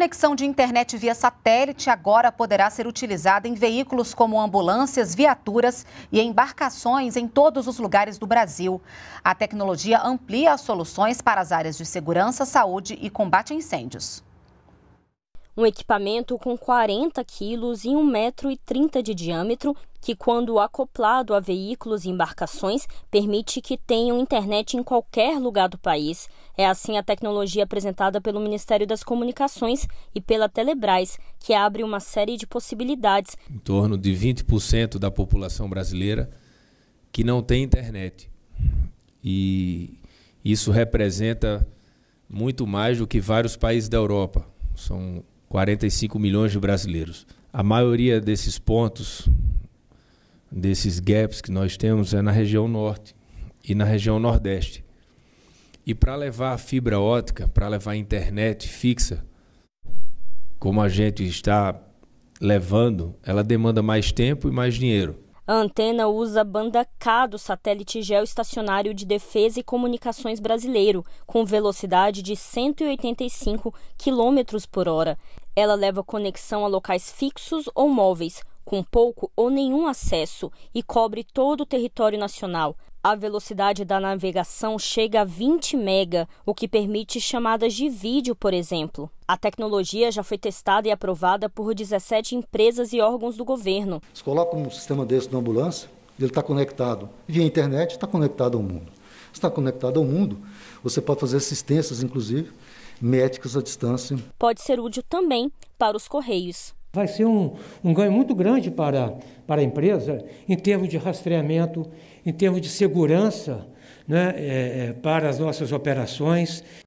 conexão de internet via satélite agora poderá ser utilizada em veículos como ambulâncias, viaturas e embarcações em todos os lugares do Brasil. A tecnologia amplia as soluções para as áreas de segurança, saúde e combate a incêndios. Um equipamento com 40 quilos e 1,30m de diâmetro, que, quando acoplado a veículos e embarcações, permite que tenham internet em qualquer lugar do país. É assim a tecnologia apresentada pelo Ministério das Comunicações e pela Telebrás, que abre uma série de possibilidades. Em torno de 20% da população brasileira que não tem internet. E isso representa muito mais do que vários países da Europa. São 45 milhões de brasileiros. A maioria desses pontos, desses gaps que nós temos, é na região norte e na região nordeste. E para levar a fibra ótica, para levar a internet fixa, como a gente está levando, ela demanda mais tempo e mais dinheiro. A antena usa banda K do satélite geoestacionário de defesa e comunicações brasileiro, com velocidade de 185 km por hora. Ela leva conexão a locais fixos ou móveis, com pouco ou nenhum acesso, e cobre todo o território nacional, a velocidade da navegação chega a 20 mega, o que permite chamadas de vídeo, por exemplo. A tecnologia já foi testada e aprovada por 17 empresas e órgãos do governo. Se coloca um sistema desse na ambulância, ele está conectado via internet, está conectado ao mundo. Está conectado ao mundo, você pode fazer assistências, inclusive médicas à distância. Pode ser útil também para os correios. Vai ser um, um ganho muito grande para, para a empresa em termos de rastreamento, em termos de segurança né, é, é para as nossas operações.